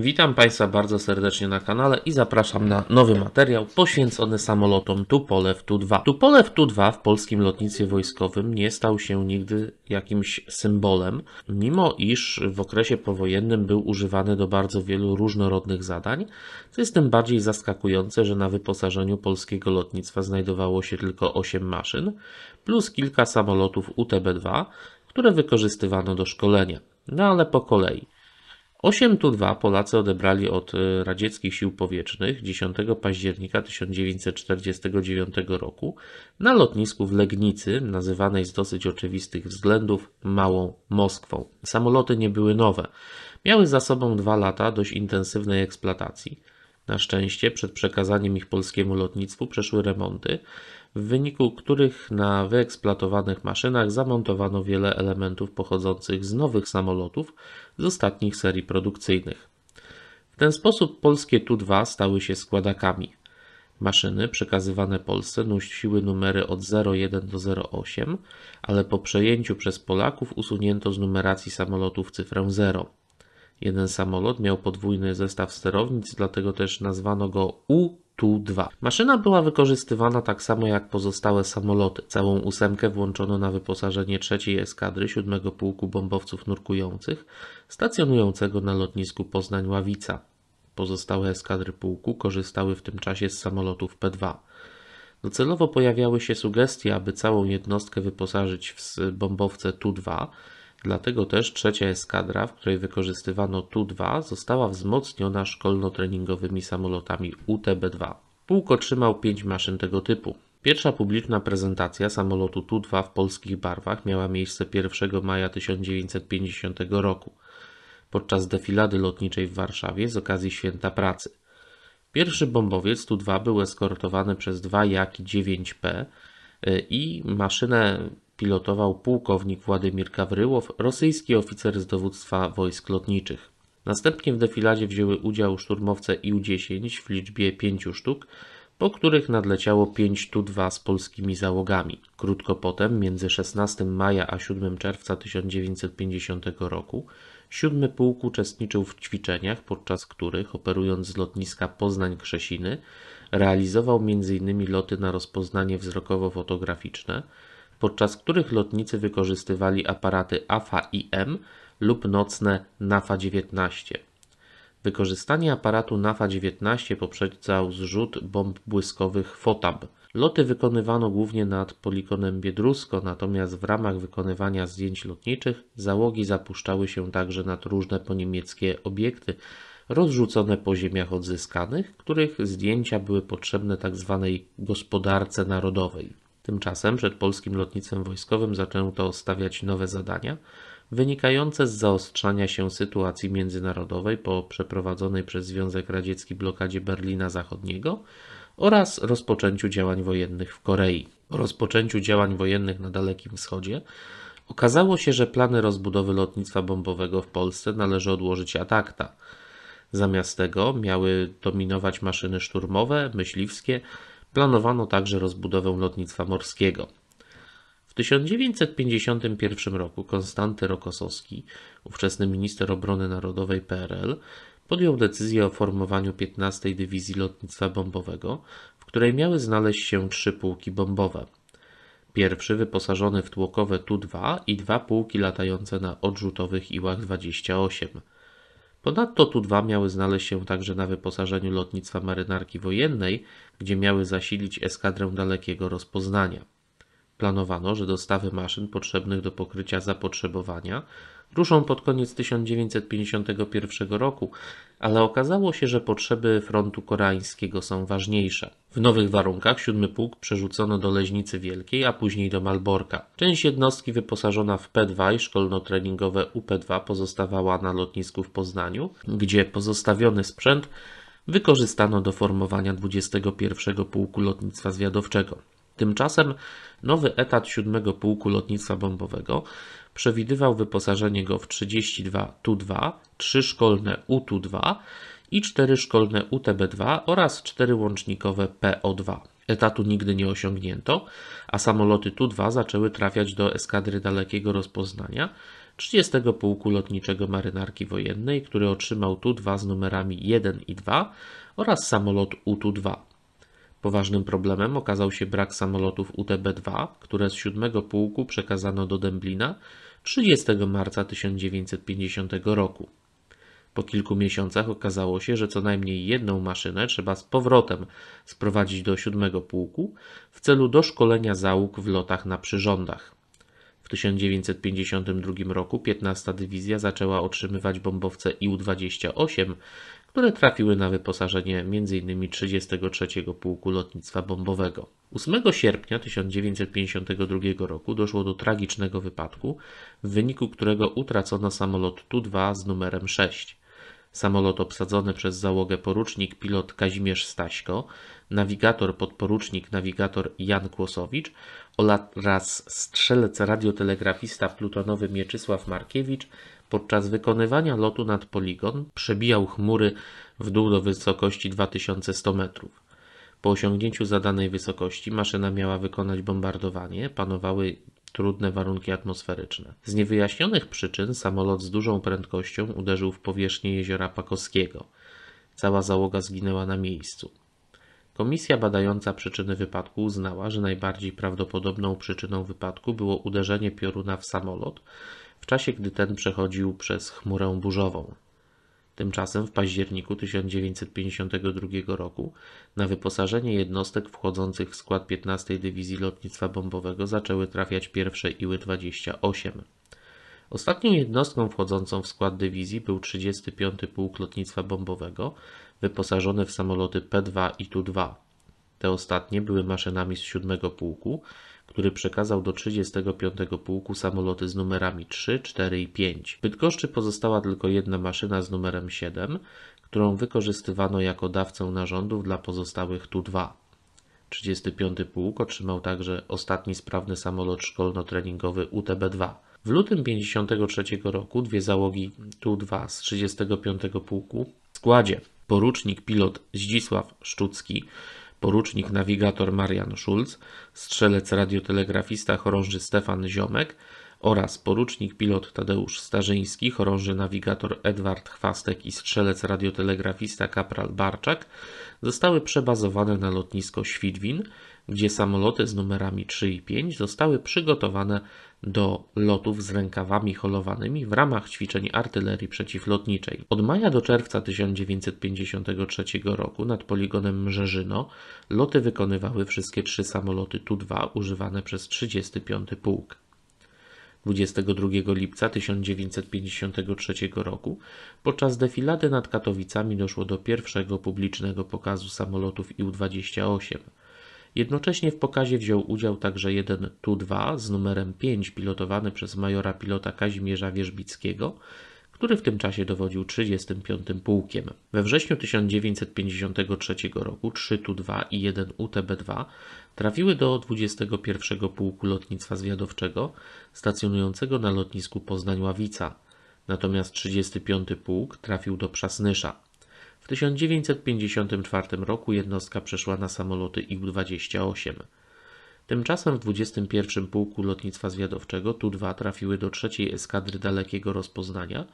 Witam Państwa bardzo serdecznie na kanale i zapraszam na nowy materiał poświęcony samolotom Tupolew Tu-2. Tupolew Tu-2 w polskim lotnictwie wojskowym nie stał się nigdy jakimś symbolem, mimo iż w okresie powojennym był używany do bardzo wielu różnorodnych zadań, co jest tym bardziej zaskakujące, że na wyposażeniu polskiego lotnictwa znajdowało się tylko 8 maszyn, plus kilka samolotów UTB-2, które wykorzystywano do szkolenia. No ale po kolei. 8 2 Polacy odebrali od y, radzieckich sił powietrznych 10 października 1949 roku na lotnisku w Legnicy, nazywanej z dosyć oczywistych względów Małą Moskwą. Samoloty nie były nowe. Miały za sobą dwa lata dość intensywnej eksploatacji. Na szczęście przed przekazaniem ich polskiemu lotnictwu przeszły remonty, w wyniku których na wyeksploatowanych maszynach zamontowano wiele elementów pochodzących z nowych samolotów z ostatnich serii produkcyjnych. W ten sposób polskie Tu-2 stały się składakami. Maszyny przekazywane Polsce nosiły numery od 01 do 08, ale po przejęciu przez Polaków usunięto z numeracji samolotów cyfrę 0. Jeden samolot miał podwójny zestaw sterownic, dlatego też nazwano go U-2. Maszyna była wykorzystywana tak samo jak pozostałe samoloty. Całą ósemkę włączono na wyposażenie trzeciej eskadry 7 Pułku Bombowców Nurkujących, stacjonującego na lotnisku Poznań-Ławica. Pozostałe eskadry pułku korzystały w tym czasie z samolotów P-2. Docelowo pojawiały się sugestie, aby całą jednostkę wyposażyć w bombowce Tu-2, Dlatego też trzecia eskadra, w której wykorzystywano Tu-2, została wzmocniona szkolno-treningowymi samolotami UTB-2. Pułk otrzymał pięć maszyn tego typu. Pierwsza publiczna prezentacja samolotu Tu-2 w polskich barwach miała miejsce 1 maja 1950 roku podczas defilady lotniczej w Warszawie z okazji Święta Pracy. Pierwszy bombowiec Tu-2 był eskortowany przez dwa Jaki 9P y, i maszynę pilotował pułkownik Władimir Kawryłow, rosyjski oficer z dowództwa wojsk lotniczych. Następnie w defiladzie wzięły udział szturmowce iu 10 w liczbie pięciu sztuk, po których nadleciało 5 Tu-2 z polskimi załogami. Krótko potem, między 16 maja a 7 czerwca 1950 roku, siódmy pułk uczestniczył w ćwiczeniach, podczas których, operując z lotniska Poznań-Krzesiny, realizował m.in. loty na rozpoznanie wzrokowo-fotograficzne, podczas których lotnicy wykorzystywali aparaty AFA-IM lub nocne NAFA-19. Wykorzystanie aparatu NAFA-19 poprzedzał zrzut bomb błyskowych FOTAB. Loty wykonywano głównie nad polikonem Biedrusko, natomiast w ramach wykonywania zdjęć lotniczych załogi zapuszczały się także nad różne poniemieckie obiekty rozrzucone po ziemiach odzyskanych, których zdjęcia były potrzebne tzw. Tak gospodarce narodowej. Tymczasem przed polskim lotnictwem wojskowym zaczęto stawiać nowe zadania, wynikające z zaostrzania się sytuacji międzynarodowej po przeprowadzonej przez Związek Radziecki blokadzie Berlina Zachodniego oraz rozpoczęciu działań wojennych w Korei. Po rozpoczęciu działań wojennych na Dalekim Wschodzie okazało się, że plany rozbudowy lotnictwa bombowego w Polsce należy odłożyć ad acta. Zamiast tego miały dominować maszyny szturmowe, myśliwskie, Planowano także rozbudowę lotnictwa morskiego. W 1951 roku Konstanty Rokosowski, ówczesny minister obrony narodowej PRL, podjął decyzję o formowaniu 15 Dywizji Lotnictwa Bombowego, w której miały znaleźć się trzy pułki bombowe. Pierwszy wyposażony w tłokowe Tu-2 i dwa pułki latające na odrzutowych Iłach-28. Ponadto Tu-2 miały znaleźć się także na wyposażeniu lotnictwa marynarki wojennej, gdzie miały zasilić eskadrę dalekiego rozpoznania. Planowano, że dostawy maszyn potrzebnych do pokrycia zapotrzebowania Ruszą pod koniec 1951 roku, ale okazało się, że potrzeby frontu koreańskiego są ważniejsze. W nowych warunkach siódmy pułk przerzucono do Leźnicy Wielkiej, a później do Malborka. Część jednostki wyposażona w P2 i szkolno-treningowe UP2 pozostawała na lotnisku w Poznaniu, gdzie pozostawiony sprzęt wykorzystano do formowania 21 Pułku Lotnictwa Zwiadowczego. Tymczasem nowy etat 7 Pułku Lotnictwa Bombowego przewidywał wyposażenie go w 32 Tu-2, 3 szkolne UTU-2 i 4 szkolne UTB-2 oraz 4 łącznikowe PO-2. Etatu nigdy nie osiągnięto, a samoloty Tu-2 zaczęły trafiać do eskadry dalekiego rozpoznania 30 Pułku Lotniczego Marynarki Wojennej, który otrzymał Tu-2 z numerami 1 i 2 oraz samolot UTU-2. Poważnym problemem okazał się brak samolotów UTB-2, które z 7 pułku przekazano do Dęblina 30 marca 1950 roku. Po kilku miesiącach okazało się, że co najmniej jedną maszynę trzeba z powrotem sprowadzić do 7 pułku w celu doszkolenia załóg w lotach na przyrządach. W 1952 roku 15 Dywizja zaczęła otrzymywać bombowce IU-28 które trafiły na wyposażenie m.in. 33 Pułku Lotnictwa Bombowego. 8 sierpnia 1952 roku doszło do tragicznego wypadku, w wyniku którego utracono samolot Tu-2 z numerem 6. Samolot obsadzony przez załogę porucznik pilot Kazimierz Staśko, nawigator podporucznik nawigator Jan Kłosowicz oraz strzelec radiotelegrafista plutonowy Mieczysław Markiewicz podczas wykonywania lotu nad poligon przebijał chmury w dół do wysokości 2100 metrów. Po osiągnięciu zadanej wysokości maszyna miała wykonać bombardowanie, panowały trudne warunki atmosferyczne. Z niewyjaśnionych przyczyn samolot z dużą prędkością uderzył w powierzchnię jeziora Pakowskiego. Cała załoga zginęła na miejscu. Komisja badająca przyczyny wypadku uznała, że najbardziej prawdopodobną przyczyną wypadku było uderzenie pioruna w samolot, w czasie gdy ten przechodził przez chmurę burzową. Tymczasem w październiku 1952 roku na wyposażenie jednostek wchodzących w skład 15 Dywizji Lotnictwa Bombowego zaczęły trafiać pierwsze Iły-28. Ostatnią jednostką wchodzącą w skład dywizji był 35 Pułk Lotnictwa Bombowego, wyposażony w samoloty P-2 i Tu-2. Te ostatnie były maszynami z 7 Pułku, który przekazał do 35 pułku samoloty z numerami 3, 4 i 5. W Bydgoszczy pozostała tylko jedna maszyna z numerem 7, którą wykorzystywano jako dawcę narządów dla pozostałych Tu-2. 35 pułk otrzymał także ostatni sprawny samolot szkolno-treningowy UTB-2. W lutym 1953 roku dwie załogi Tu-2 z 35 pułku w składzie porucznik pilot Zdzisław Szczucki porucznik nawigator Marian Schulz, strzelec radiotelegrafista chorąży Stefan Ziomek, oraz porucznik pilot Tadeusz Starzyński, chorąży nawigator Edward Chwastek i strzelec radiotelegrafista kapral Barczak zostały przebazowane na lotnisko Świdwin, gdzie samoloty z numerami 3 i 5 zostały przygotowane do lotów z rękawami holowanymi w ramach ćwiczeń artylerii przeciwlotniczej. Od maja do czerwca 1953 roku nad poligonem Mrzeżyno loty wykonywały wszystkie trzy samoloty Tu-2 używane przez 35 Pułk. 22 lipca 1953 roku podczas defilady nad Katowicami doszło do pierwszego publicznego pokazu samolotów IU-28. Jednocześnie w pokazie wziął udział także jeden Tu-2 z numerem 5 pilotowany przez majora pilota Kazimierza Wierzbickiego, który w tym czasie dowodził 35. pułkiem. We wrześniu 1953 roku 3Tu-2 i 1UTB-2 trafiły do 21. Pułku Lotnictwa Zwiadowczego stacjonującego na lotnisku Poznań-Ławica, natomiast 35. Pułk trafił do Przasnysza. W 1954 roku jednostka przeszła na samoloty IU-28. Tymczasem w 21 Pułku Lotnictwa Zwiadowczego Tu-2 trafiły do trzeciej eskadry dalekiego rozpoznania,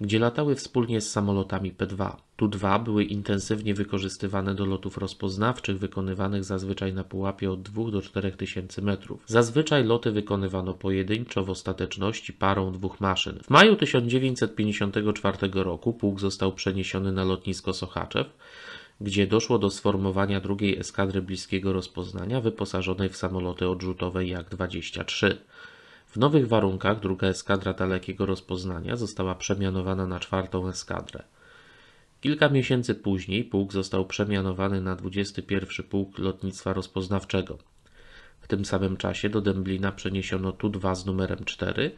gdzie latały wspólnie z samolotami P-2. Tu-2 były intensywnie wykorzystywane do lotów rozpoznawczych wykonywanych zazwyczaj na pułapie od 2 do 4 tysięcy metrów. Zazwyczaj loty wykonywano pojedynczo w ostateczności parą dwóch maszyn. W maju 1954 roku pułk został przeniesiony na lotnisko Sochaczew, gdzie doszło do sformowania drugiej eskadry bliskiego rozpoznania wyposażonej w samoloty odrzutowe Jak-23. W nowych warunkach druga eskadra dalekiego rozpoznania została przemianowana na czwartą eskadrę. Kilka miesięcy później pułk został przemianowany na 21 Pułk Lotnictwa Rozpoznawczego. W tym samym czasie do Dęblina przeniesiono Tu-2 z numerem 4,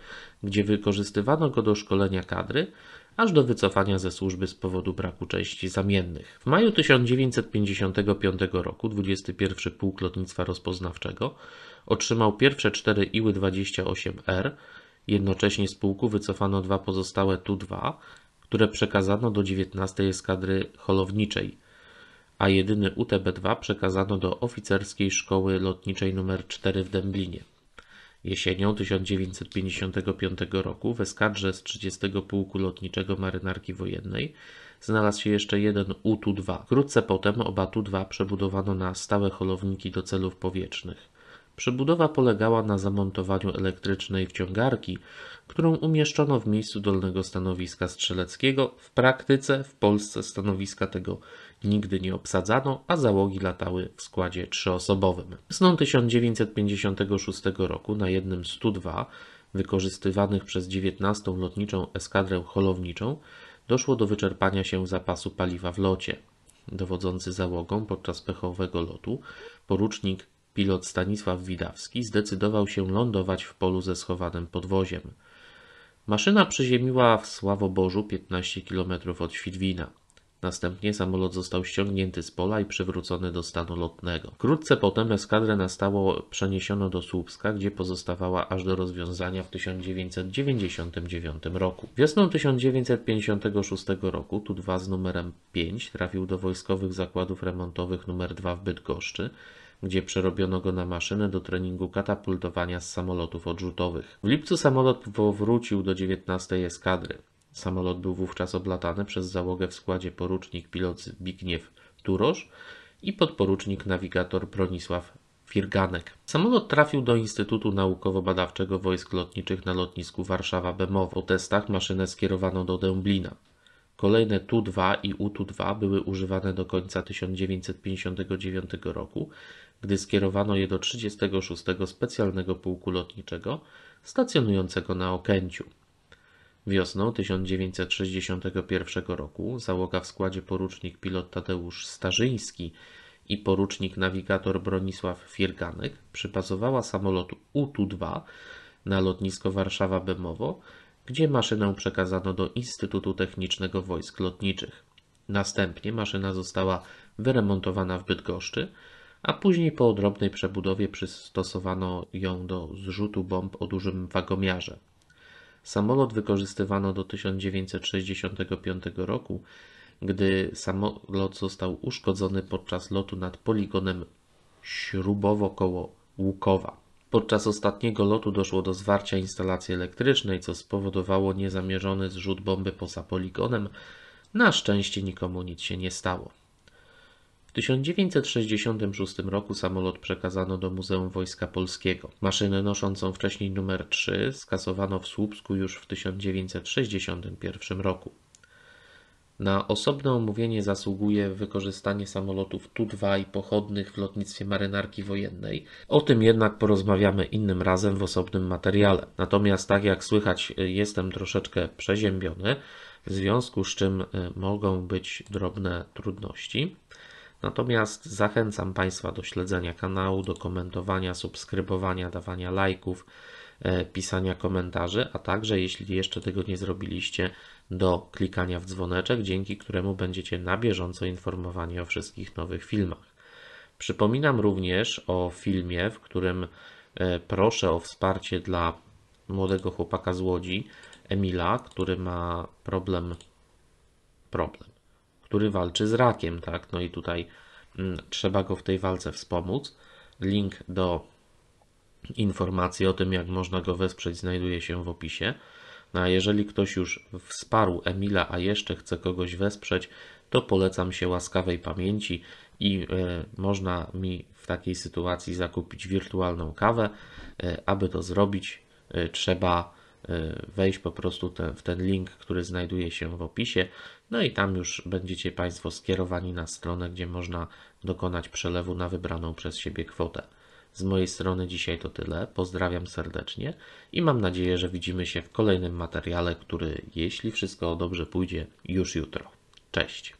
gdzie wykorzystywano go do szkolenia kadry, aż do wycofania ze służby z powodu braku części zamiennych. W maju 1955 roku 21 Pułk Lotnictwa Rozpoznawczego otrzymał pierwsze cztery Iły-28R, jednocześnie z pułku wycofano dwa pozostałe Tu-2, które przekazano do 19 Eskadry Holowniczej, a jedyny UTB-2 przekazano do Oficerskiej Szkoły Lotniczej nr 4 w Dęblinie. Jesienią 1955 roku w eskadrze z 30 Pułku Lotniczego Marynarki Wojennej znalazł się jeszcze jeden u 2 Wkrótce potem oba Tu-2 przebudowano na stałe holowniki do celów powietrznych. Przebudowa polegała na zamontowaniu elektrycznej wciągarki, którą umieszczono w miejscu dolnego stanowiska strzeleckiego. W praktyce w Polsce stanowiska tego nigdy nie obsadzano, a załogi latały w składzie trzyosobowym. Sną 1956 roku na jednym 102 wykorzystywanych przez 19 lotniczą eskadrę holowniczą doszło do wyczerpania się zapasu paliwa w locie. Dowodzący załogą podczas pechowego lotu porucznik pilot Stanisław Widawski zdecydował się lądować w polu ze schowanym podwoziem. Maszyna przyziemiła w Sławobożu 15 km od Świdwina. Następnie samolot został ściągnięty z pola i przywrócony do stanu lotnego. Wkrótce potem eskadrę na stałe przeniesiono do Słupska, gdzie pozostawała aż do rozwiązania w 1999 roku. Wiosną 1956 roku Tu-2 z numerem 5 trafił do Wojskowych Zakładów Remontowych nr 2 w Bydgoszczy, gdzie przerobiono go na maszynę do treningu katapultowania z samolotów odrzutowych. W lipcu samolot powrócił do 19 eskadry. Samolot był wówczas oblatany przez załogę w składzie porucznik pilot Bigniew Turosz i podporucznik nawigator Bronisław Firganek. Samolot trafił do Instytutu Naukowo-Badawczego Wojsk Lotniczych na lotnisku Warszawa-Bemowo. Po testach maszynę skierowano do Dęblina. Kolejne Tu-2 i UTU-2 były używane do końca 1959 roku, gdy skierowano je do 36 Specjalnego Pułku Lotniczego stacjonującego na Okęciu. Wiosną 1961 roku załoga w składzie porucznik pilot Tadeusz Starzyński i porucznik nawigator Bronisław Fierganek przypasowała samolot UTU-2 na lotnisko Warszawa-Bemowo, gdzie maszynę przekazano do Instytutu Technicznego Wojsk Lotniczych. Następnie maszyna została wyremontowana w Bydgoszczy, a później po drobnej przebudowie przystosowano ją do zrzutu bomb o dużym wagomiarze. Samolot wykorzystywano do 1965 roku, gdy samolot został uszkodzony podczas lotu nad poligonem śrubowo koło Łukowa. Podczas ostatniego lotu doszło do zwarcia instalacji elektrycznej, co spowodowało niezamierzony zrzut bomby poza poligonem. Na szczęście nikomu nic się nie stało. W 1966 roku samolot przekazano do Muzeum Wojska Polskiego. Maszynę noszącą wcześniej numer 3 skasowano w Słupsku już w 1961 roku. Na osobne omówienie zasługuje wykorzystanie samolotów Tu-2 i pochodnych w lotnictwie marynarki wojennej. O tym jednak porozmawiamy innym razem w osobnym materiale. Natomiast tak jak słychać, jestem troszeczkę przeziębiony, w związku z czym y, mogą być drobne trudności. Natomiast zachęcam Państwa do śledzenia kanału, do komentowania, subskrybowania, dawania lajków, e, pisania komentarzy, a także jeśli jeszcze tego nie zrobiliście, do klikania w dzwoneczek, dzięki któremu będziecie na bieżąco informowani o wszystkich nowych filmach. Przypominam również o filmie, w którym e, proszę o wsparcie dla młodego chłopaka z Łodzi, Emila, który ma problem problem który walczy z rakiem, tak? No i tutaj mm, trzeba go w tej walce wspomóc. Link do informacji o tym, jak można go wesprzeć, znajduje się w opisie. No a jeżeli ktoś już wsparł Emila, a jeszcze chce kogoś wesprzeć, to polecam się łaskawej pamięci i e, można mi w takiej sytuacji zakupić wirtualną kawę. E, aby to zrobić, e, trzeba wejść po prostu w ten link, który znajduje się w opisie. No i tam już będziecie Państwo skierowani na stronę, gdzie można dokonać przelewu na wybraną przez siebie kwotę. Z mojej strony dzisiaj to tyle. Pozdrawiam serdecznie i mam nadzieję, że widzimy się w kolejnym materiale, który, jeśli wszystko dobrze pójdzie, już jutro. Cześć!